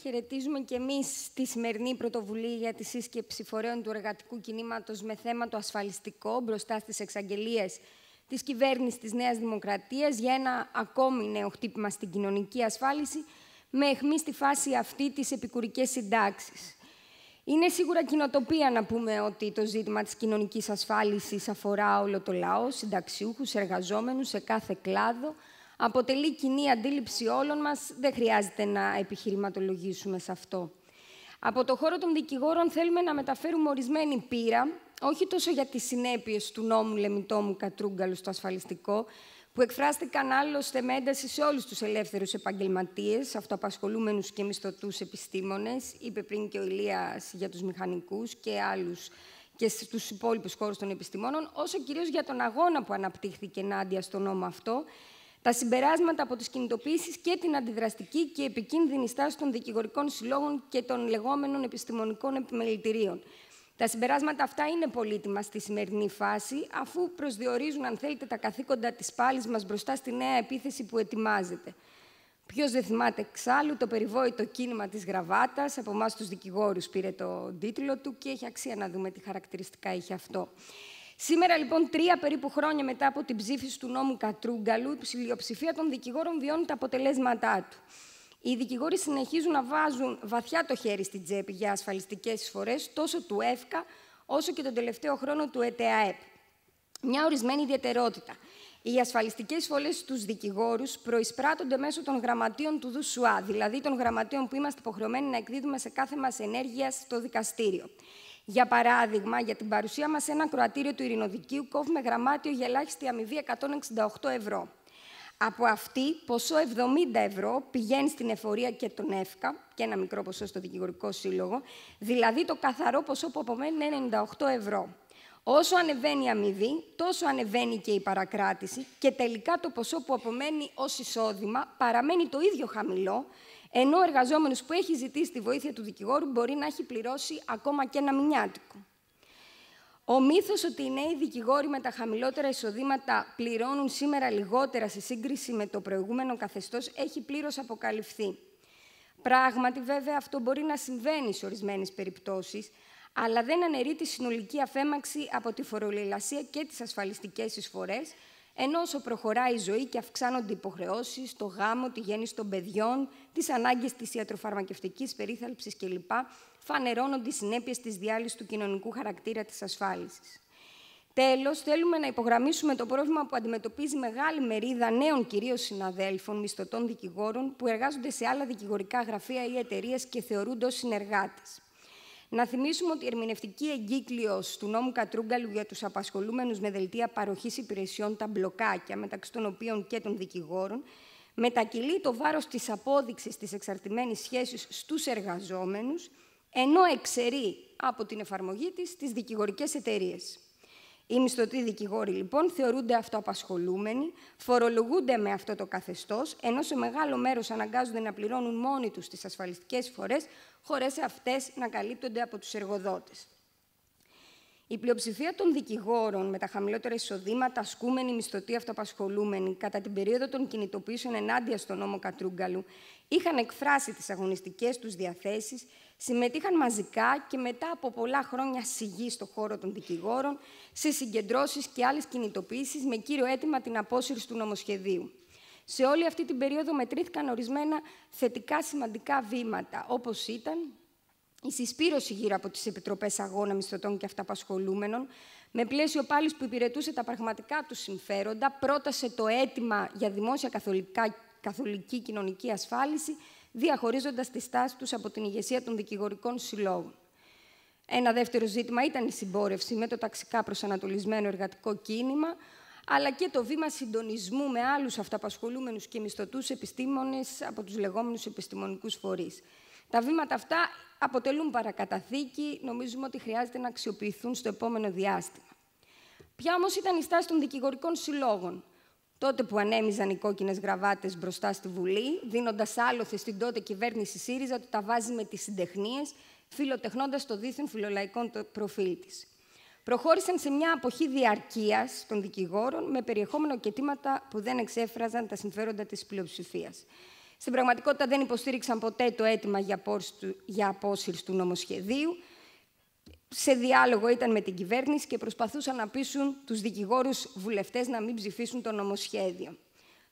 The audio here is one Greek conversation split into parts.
Χαιρετίζουμε και εμείς τη σημερινή πρωτοβουλία για τη σύσκεψη φορέων του εργατικού κινήματος με θέμα το ασφαλιστικό μπροστά στις εξαγγελίες της κυβέρνησης της Νέας Δημοκρατίας για ένα ακόμη νέο χτύπημα στην κοινωνική ασφάλιση με αιχμή στη φάση αυτή της επικουρικές συντάξεις. Είναι σίγουρα κοινοτοπία να πούμε ότι το ζήτημα της κοινωνικής ασφάλισης αφορά όλο το λαό, συνταξιούχους, εργαζόμενους σε κάθε κλάδο, αποτελεί κοινή αντίληψη όλων μας, δεν χρειάζεται να επιχειρηματολογήσουμε σε αυτό. Από το χώρο των δικηγόρων θέλουμε να μεταφέρουμε ορισμένη πείρα, όχι τόσο για τις συνέπειες του νόμου Λεμιτόμου Κατρούγκαλου στο ασφαλιστικό, που εκφράστηκαν άλλωστε με ένταση σε όλους τους ελεύθερους επαγγελματίες, αυτοαπασχολούμενους και μισθωτούς επιστήμονες, είπε πριν και ο Ηλίας για τους μηχανικούς και άλλους και στους υπόλοιπους χώρους των επιστημόνων, όσο κυρίως για τον αγώνα που αναπτύχθηκε ενάντια στο νόμο αυτό, τα συμπεράσματα από τις κινητοποίησεις και την αντιδραστική και επικίνδυνη στάση των δικηγορικών συλλόγων και των λεγόμενων επιστημονικών επιμελητηρίων. Τα συμπεράσματα αυτά είναι πολύτιμα στη σημερινή φάση, αφού προσδιορίζουν, αν θέλετε, τα καθήκοντα της πάλης μας μπροστά στη νέα επίθεση που ετοιμάζεται. Ποιος δεν θυμάται εξάλλου το περιβόητο κίνημα της γραβάτας, από εμάς τους δικηγόρους πήρε το τίτλο του και έχει αξία να δούμε τι χαρακτηριστικά είχε αυτό. Σήμερα, λοιπόν, τρία περίπου χρόνια μετά από την ψήφιση του νόμου Κατρούγκαλου, η πλειοψηφία των δικηγόρων βιώνει τα αποτελέσματά του. Οι δικηγόροι συνεχίζουν να βάζουν βαθιά το χέρι στην τσέπη για ασφαλιστικές εισφορές τόσο του ΕΦΚΑ όσο και τον τελευταίο χρόνο του ΕΤΑΕΠ. Μια ορισμένη ιδιαιτερότητα. Οι ασφαλιστικές εισφορές στους δικηγόρους προεισπράττονται μέσω των γραμματείων του ΔΟΣΟΑ, δηλαδή των γραμματείων που είμαστε υποχρεωμένοι να εκδίδουμε σε κάθε μας ενέργεια στο δικαστήριο. Για παράδειγμα, για την παρουσία μας σε ένα κροατήριο του Ειρηνοδικίου κόβουμε γραμμάτιο για ελάχιστη αμοιβή 168 ευρώ. Από αυτή, ποσό 70 ευρώ πηγαίνει στην εφορία και τον ΕΦΚΑ και ένα μικρό ποσό στο δικηγορικό σύλλογο, δηλαδή το καθαρό ποσό που απομένει είναι 98 ευρώ. Όσο ανεβαίνει η αμοιβή, τόσο ανεβαίνει και η παρακράτηση και τελικά το ποσό που απομένει ως εισόδημα παραμένει το ίδιο χαμηλό, ενώ ο εργαζόμενος που έχει ζητήσει τη βοήθεια του δικηγόρου μπορεί να έχει πληρώσει ακόμα και ένα μηνιάτικο. Ο μύθος ότι οι νέοι δικηγόροι με τα χαμηλότερα εισοδήματα πληρώνουν σήμερα λιγότερα σε σύγκριση με το προηγούμενο καθεστώς έχει πλήρως αποκαλυφθεί. Πράγματι, βέβαια, αυτό μπορεί να συμβαίνει σε ορισμένες περιπτώσεις, αλλά δεν αναιρεί τη συνολική αφέμαξη από τη φορολογία και τις ασφαλιστικές εισφορές, ενώ όσο προχωράει η ζωή και αυξάνονται οι υποχρεώσεις, το γάμο, τη γέννηση των παιδιών, τις ανάγκες της ιατροφαρμακευτικής περίθαλψης κλπ., φανερώνονται οι συνέπειες της διάλυσης του κοινωνικού χαρακτήρα της ασφάλισης. Τέλος, θέλουμε να υπογραμμίσουμε το πρόβλημα που αντιμετωπίζει μεγάλη μερίδα νέων κυρίως συναδέλφων, μισθωτών δικηγόρων, που εργάζονται σε άλλα δικηγορικά γραφεία ή εταιρείες και θεωρούνται ως συνεργάτες. Να θυμίσουμε ότι η ερμηνευτική εγκύκλιο του νόμου Κατρούγκαλου για τους απασχολούμενους με δελτία παροχής υπηρεσιών, τα μπλοκάκια, μεταξύ των οποίων και των δικηγόρων, μετακυλεί το βάρος της απόδειξης της εξαρτημένης σχέσης στους εργαζόμενους, ενώ εξαιρεί από την εφαρμογή της τις δικηγορικές εταιρείες. Οι μισθωτοί δικηγόροι, λοιπόν, θεωρούνται αυτοαπασχολούμενοι, φορολογούνται με αυτό το καθεστώς, ενώ σε μεγάλο μέρος αναγκάζονται να πληρώνουν μόνοι τους τις ασφαλιστικές φορές, χωρίς αυτές να καλύπτονται από τους εργοδότες. Η πλειοψηφία των δικηγόρων με τα χαμηλότερα εισοδήματα, ασκούμενοι μισθωτοί αυτοαπασχολούμενοι, κατά την περίοδο των κινητοποιήσεων ενάντια στον νόμο Κατρούγκαλου, είχαν εκφράσει τις αγωνιστικές τους διαθέσεις συμμετείχαν μαζικά και μετά από πολλά χρόνια σιγή στον χώρο των δικηγόρων σε συγκεντρώσεις και άλλες κινητοποίησεις με κύριο αίτημα την απόσυρση του νομοσχεδίου. Σε όλη αυτή την περίοδο μετρήθηκαν ορισμένα θετικά σημαντικά βήματα, όπως ήταν η συσπήρωση γύρω από τις Επιτροπές Αγώνα Μισθωτών και Αυταπασχολούμενων, με πλαίσιο πάλι που υπηρετούσε τα πραγματικά τους συμφέροντα, πρότασε το αίτημα για δημόσια καθολικά, καθολική κοινωνική ασφάλιση διαχωρίζοντας τη στάση τους από την ηγεσία των δικηγορικών συλλόγων. Ένα δεύτερο ζήτημα ήταν η συμπόρευση με το ταξικά προσανατολισμένο εργατικό κίνημα, αλλά και το βήμα συντονισμού με άλλους αυταπασχολούμενους και μισθωτούς επιστήμονες από τους λεγόμενους επιστημονικούς φορείς. Τα βήματα αυτά αποτελούν παρακαταθήκη, νομίζουμε ότι χρειάζεται να αξιοποιηθούν στο επόμενο διάστημα. Ποια όμως ήταν η στάση των δικηγορικών συλλόγων τότε που ανέμιζαν οι κόκκινες γραβάτες μπροστά στη Βουλή, δίνοντας άλοθη στην τότε κυβέρνηση ΣΥΡΙΖΑ ότι τα βάζει με τις συντεχνίες, φιλοτεχνώντας το δίθεν φιλολαϊκό προφίλ της. Προχώρησαν σε μια αποχή διαρκείας των δικηγόρων με περιεχόμενο και που δεν εξέφραζαν τα συμφέροντα της πλειοψηφίας. Στην πραγματικότητα δεν υποστήριξαν ποτέ το αίτημα για απόσυρση του νομοσχεδίου, σε διάλογο ήταν με την κυβέρνηση και προσπαθούσαν να πείσουν τους δικηγόρους βουλευτές να μην ψηφίσουν το νομοσχέδιο.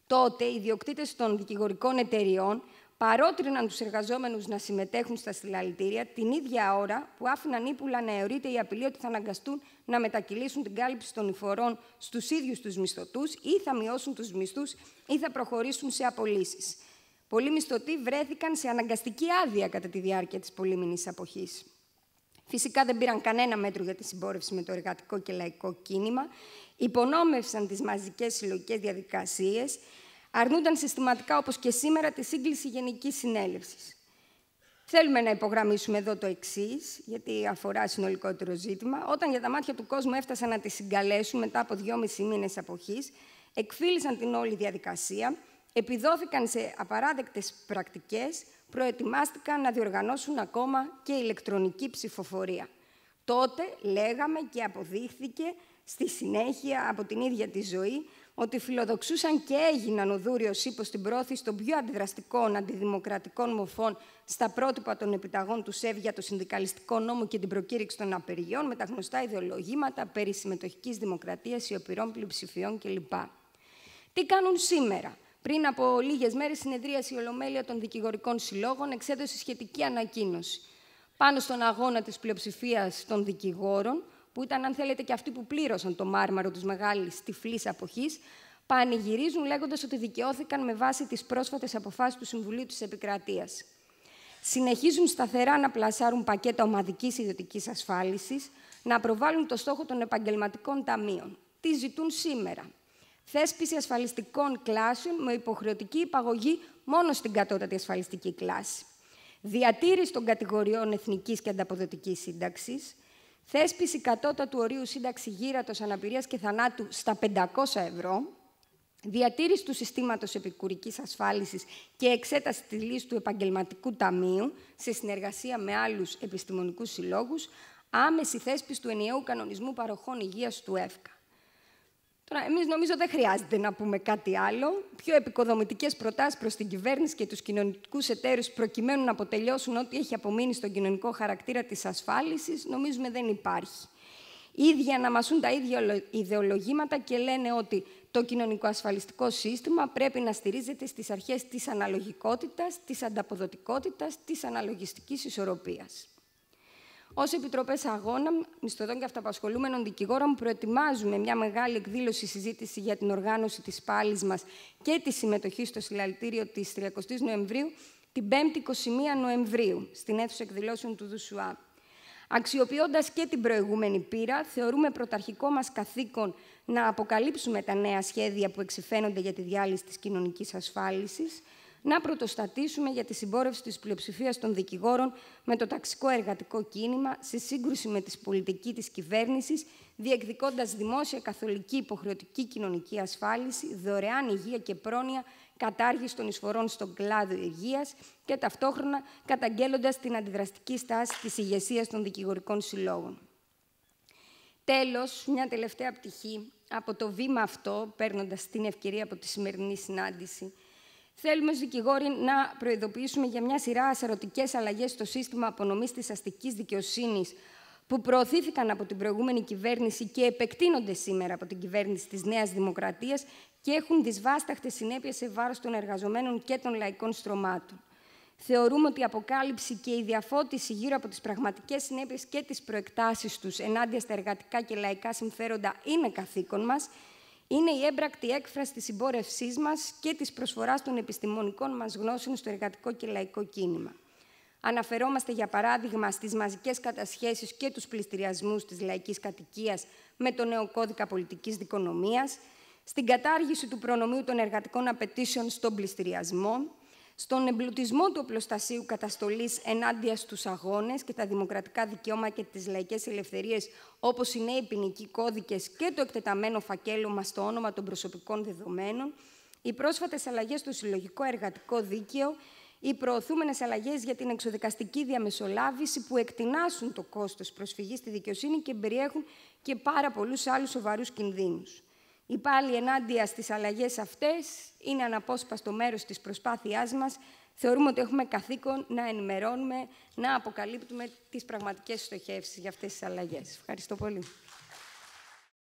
Τότε οι διοκτήτες των δικηγορικών εταιριών παρότριναν τους εργαζόμενους να συμμετέχουν στα συλλαλητήρια την ίδια ώρα που άφηναν ύπουλα να αιωρείται η απειλή ότι θα αναγκαστούν να μετακυλήσουν την κάλυψη των υφορών στους ίδιους τους μισθωτούς ή θα μειώσουν τους μισθούς ή θα προχωρήσουν σε απολύσεις. Πολλοί μισθωτοί βρέθηκαν σε αναγκαστική άδεια κατά τη διάρκεια της πολύμηνης αποχής. Φυσικά δεν πήραν κανένα μέτρο για τη συμπόρευση με το εργατικό και λαϊκό κίνημα, υπονόμευσαν τις μαζικές συλλογικές διαδικασίες, αρνούνταν συστηματικά, όπως και σήμερα, τη σύγκληση Γενικής Συνέλευσης. Θέλουμε να υπογραμμίσουμε εδώ το εξής, γιατί αφορά συνολικότερο ζήτημα. Όταν για τα μάτια του κόσμου έφτασαν να τη συγκαλέσουν μετά από δυόμιση μήνες αποχής, εκφύλησαν την όλη διαδικασία, επιδόθηκαν σε απαράδεκτες πρακτικές, προετοιμάστηκαν να διοργανώσουν ακόμα και ηλεκτρονική ψηφοφορία. Τότε λέγαμε και αποδείχθηκε στη συνέχεια από την ίδια τη ζωή ότι φιλοδοξούσαν και έγιναν ο δούριος ύπο στην πρόθεση των πιο αντιδραστικών αντιδημοκρατικών μορφών στα πρότυπα των επιταγών του ΣΕΒ για το συνδικαλιστικό νόμο και την προκήρυξη των απεργιών με τα γνωστά ιδεολογήματα περί συμμετοχικής δημοκρατίας, ιοπηρών πλειοψηφιών κλπ. Τι κάνουν σήμερα, πριν από λίγες μέρες, συνεδρίαση η Ολομέλεια των Δικηγορικών Συλλόγων, εξέδωσε σχετική ανακοίνωση πάνω στον αγώνα της πλειοψηφίας των δικηγόρων, που ήταν, αν θέλετε, και αυτοί που πλήρωσαν το μάρμαρο της μεγάλης τυφλής αποχής, πανηγυρίζουν λέγοντας ότι δικαιώθηκαν με βάση τις πρόσφατες αποφάσεις του Συμβουλίου της Επικρατείας. Συνεχίζουν σταθερά να πλασάρουν πακέτα ομαδικής ιδιωτικής ασφάλισης, να προβάλλουν το στόχο των επαγγελματικών ταμείων. Τι ζητούν σήμερα θέσπιση ασφαλιστικών κλάσεων με υποχρεωτική υπαγωγή μόνο στην κατώτατη ασφαλιστική κλάση, διατήρηση των κατηγοριών εθνικής και ανταποδοτικής σύνταξης, θέσπιση κατώτατου ορίου σύνταξη γύρατος αναπηρίας και θανάτου στα 500 ευρώ, διατήρηση του συστήματος επικουρικής ασφάλισης και εξέταση της λύσης του επαγγελματικού ταμείου σε συνεργασία με άλλους επιστημονικούς συλλόγους, άμεση θέσπιση του ενιαίου κανονισμού παροχών υγείας του ΕΦΚΑ. Τώρα, εμείς νομίζω δεν χρειάζεται να πούμε κάτι άλλο. Πιο επικοδομητικές προτάσεις προς την κυβέρνηση και τους κοινωνικούς εταίρους προκειμένου να αποτελειώσουν ό,τι έχει απομείνει στον κοινωνικό χαρακτήρα της ασφάλισης, νομίζουμε δεν υπάρχει. Ήδη να αναμασούν τα ίδια ιδεολογήματα και λένε ότι το κοινωνικό ασφαλιστικό σύστημα πρέπει να στηρίζεται στις αρχές της αναλογικότητας, της ανταποδοτικότητας, της αναλογιστικής ισορροπίας. Ως Επιτροπές Αγώνα, Μισθωτών και Αυταπασχολούμενων Δικηγόρων, προετοιμάζουμε μια μεγάλη εκδήλωση συζήτηση για την οργάνωση της πάλης μας και τη συμμετοχή στο συλλαλητήριο της 30 Νοεμβρίου, την 5η 21 Νοεμβρίου, στην αίθουσα εκδηλώσεων του Δουσουά. Αξιοποιώντας και την προηγούμενη πείρα, θεωρούμε πρωταρχικό μας καθήκον να αποκαλύψουμε τα νέα σχέδια που εξηφαίνονται για τη διάλυση της κοινωνικής ασφάλισης να πρωτοστατήσουμε για τη συμπόρευση της πλειοψηφίας των δικηγόρων με το ταξικό εργατικό κίνημα σε σύγκρουση με τη πολιτική της κυβέρνησης, διεκδικώντας δημόσια καθολική υποχρεωτική κοινωνική ασφάλιση, δωρεάν υγεία και πρόνοια, κατάργηση των εισφορών στον κλάδο υγείας και ταυτόχρονα καταγγέλλοντας την αντιδραστική στάση της ηγεσίας των δικηγορικών συλλόγων. Τέλος, μια τελευταία πτυχή από το βήμα αυτό, παίρνοντας την ευκαιρία από τη σημερινή συνάντηση, Θέλουμε ως δικηγόροι να προειδοποιήσουμε για μια σειρά ασαρωτικές αλλαγές στο σύστημα απονομής της αστικής δικαιοσύνης που προωθήθηκαν από την προηγούμενη κυβέρνηση και επεκτείνονται σήμερα από την κυβέρνηση της Νέας Δημοκρατίας και έχουν δυσβάσταχτες συνέπειες σε βάρος των εργαζομένων και των λαϊκών στρωμάτων. Θεωρούμε ότι η αποκάλυψη και η διαφώτιση γύρω από τις πραγματικές συνέπειες και τις προεκτάσεις τους ενάντια στα εργατικά και λαϊκά συμφέροντα είναι καθήκον μας είναι η έμπρακτη έκφραση της συμπόρευσής μας και της προσφοράς των επιστημονικών μας γνώσεων στο εργατικό και λαϊκό κίνημα. Αναφερόμαστε, για παράδειγμα, στις μαζικές κατασχέσεις και τους πληστηριασμούς της λαϊκής κατοικίας με το νέο κώδικα πολιτικής δικονομίας, στην κατάργηση του προνομίου των εργατικών απαιτήσεων στον πληστηριασμό, στον εμπλουτισμό του οπλοστασίου καταστολής ενάντια στους αγώνες και τα δημοκρατικά δικαιώματα και τις λαϊκές ελευθερίες, όπως οι νέοι ποινικοί κώδικες και το εκτεταμένο φακέλωμα στο όνομα των προσωπικών δεδομένων, οι πρόσφατες αλλαγές στο συλλογικό εργατικό δίκαιο, οι προωθούμενες αλλαγές για την εξοδικαστική διαμεσολάβηση που εκτινάσουν το κόστος προσφυγής στη δικαιοσύνη και περιέχουν και πάρα πολλούς άλλους σοβαρούς κινδύνους. Η πάλι ενάντια στις αλλαγές αυτές είναι αναπόσπαστο μέρος της προσπάθειάς μας. Θεωρούμε ότι έχουμε καθήκον να ενημερώνουμε, να αποκαλύπτουμε τις πραγματικές στοχεύσεις για αυτές τις αλλαγές. Ευχαριστώ πολύ.